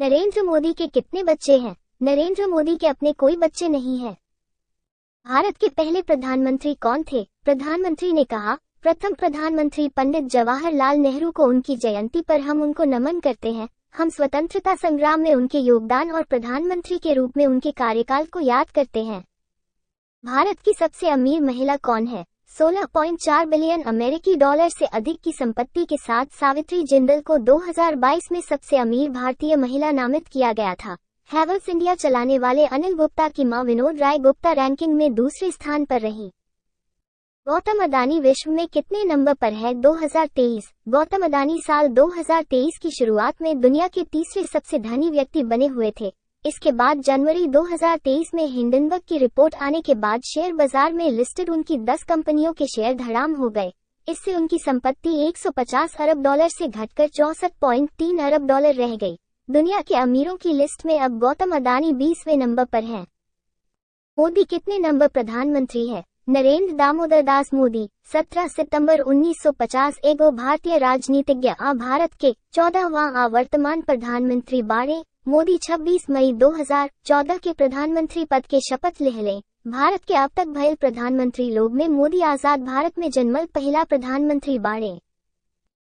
नरेंद्र मोदी के कितने बच्चे हैं नरेंद्र मोदी के अपने कोई बच्चे नहीं हैं। भारत के पहले प्रधानमंत्री कौन थे प्रधानमंत्री ने कहा प्रथम प्रधानमंत्री पंडित जवाहरलाल नेहरू को उनकी जयंती पर हम उनको नमन करते हैं हम स्वतंत्रता संग्राम में उनके योगदान और प्रधानमंत्री के रूप में उनके कार्यकाल को याद करते हैं भारत की सबसे अमीर महिला कौन है 16.4 बिलियन अमेरिकी डॉलर से अधिक की संपत्ति के साथ सावित्री जिंदल को 2022 में सबसे अमीर भारतीय महिला नामित किया गया था हैवल्स इंडिया चलाने वाले अनिल गुप्ता की मां विनोद राय गुप्ता रैंकिंग में दूसरे स्थान पर रही गौतम अदानी विश्व में कितने नंबर पर है 2023 गौतम अदानी साल 2023 की शुरुआत में दुनिया के तीसरे सबसे धनी व्यक्ति बने हुए थे इसके बाद जनवरी 2023 में हिंडनबर्ग की रिपोर्ट आने के बाद शेयर बाजार में लिस्टेड उनकी 10 कंपनियों के शेयर धड़ाम हो गए इससे उनकी संपत्ति 150 अरब डॉलर से घटकर चौसठ तीन अरब डॉलर रह गई दुनिया के अमीरों की लिस्ट में अब गौतम अदानी बीसवें नंबर पर हैं। मोदी कितने नंबर प्रधानमंत्री है नरेंद्र दामोदर दास मोदी 17 सितंबर 1950 एगो भारतीय राजनीतिज्ञ आ भारत के चौदहवा आ वर्तमान प्रधानमंत्री बारे मोदी 26 मई 2014 के प्रधानमंत्री पद के शपथ ले लें भारत के अब तक भयल प्रधानमंत्री लोग में मोदी आजाद भारत में जन्मल पहला प्रधानमंत्री बाड़े